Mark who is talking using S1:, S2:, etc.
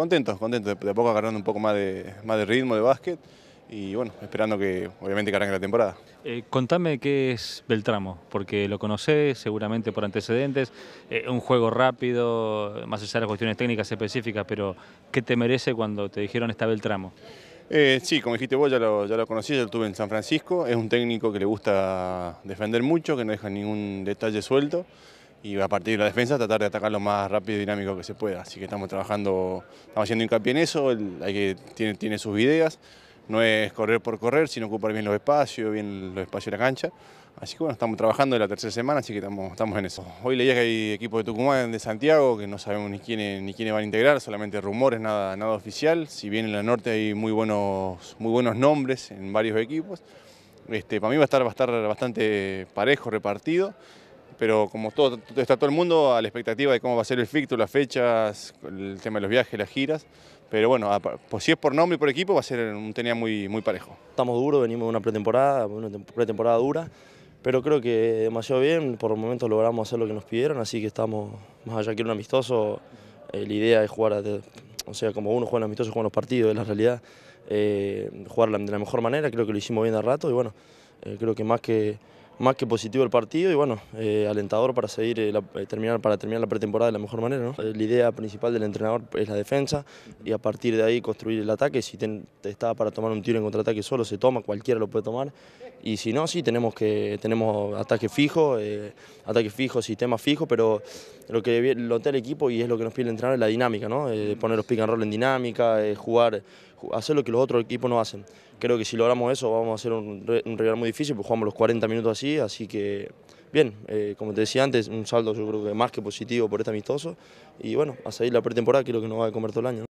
S1: Contentos, contentos, de, poco agarrando un poco más de, más de ritmo de básquet y bueno, esperando que obviamente que arranque la temporada.
S2: Eh, contame qué es Beltramo, porque lo conocés seguramente por antecedentes, eh, un juego rápido, más allá de las cuestiones técnicas específicas, pero ¿qué te merece cuando te dijeron está Beltramo?
S1: Eh, sí, como dijiste vos, ya lo, ya lo conocí, ya lo tuve en San Francisco, es un técnico que le gusta defender mucho, que no deja ningún detalle suelto y a partir de la defensa tratar de atacar lo más rápido y dinámico que se pueda. Así que estamos trabajando, estamos haciendo hincapié en eso, hay que, tiene, tiene sus ideas, no es correr por correr, sino ocupar bien los espacios, bien los espacios de la cancha. Así que bueno, estamos trabajando en la tercera semana, así que estamos, estamos en eso. Hoy leía que hay equipos de Tucumán, de Santiago, que no sabemos ni quiénes ni quiénes van a integrar, solamente rumores, nada, nada oficial. Si bien en la norte hay muy buenos, muy buenos nombres en varios equipos, este, para mí va a estar, va a estar bastante parejo, repartido pero como todo, está todo el mundo a la expectativa de cómo va a ser el ficto, las fechas, el tema de los viajes, las giras. Pero bueno, si es por nombre y por equipo, va a ser un tenía muy, muy parejo. Estamos
S3: duros, venimos de una pretemporada, una pretemporada dura, pero creo que demasiado bien. Por momento logramos hacer lo que nos pidieron, así que estamos, más allá que un amistoso, eh, la idea es jugar, o sea, como uno juega en amistoso, juega en los partidos, es la realidad. Eh, jugar de la mejor manera, creo que lo hicimos bien de rato y bueno, eh, creo que más que más que positivo el partido y bueno, eh, alentador para seguir eh, eh, terminar, para terminar la pretemporada de la mejor manera. La idea principal del entrenador es la defensa y a partir de ahí construir el ataque. Si está para tomar un tiro en contraataque solo, se toma, cualquiera lo puede tomar. Y si no, sí, tenemos, que, tenemos ataque fijo, eh, ataque fijo, sistema fijo, pero lo que lo tiene el equipo y es lo que nos pide el entrenador es la dinámica, poner los pick and roll en dinámica, jugar, hacer lo que los otros equipos no hacen creo que si logramos eso vamos a hacer un, un rival muy difícil, pues jugamos los 40 minutos así, así que bien, eh, como te decía antes, un saldo yo creo que más que positivo por este amistoso y bueno, a seguir la pretemporada, que lo que nos va a comer
S2: todo el año.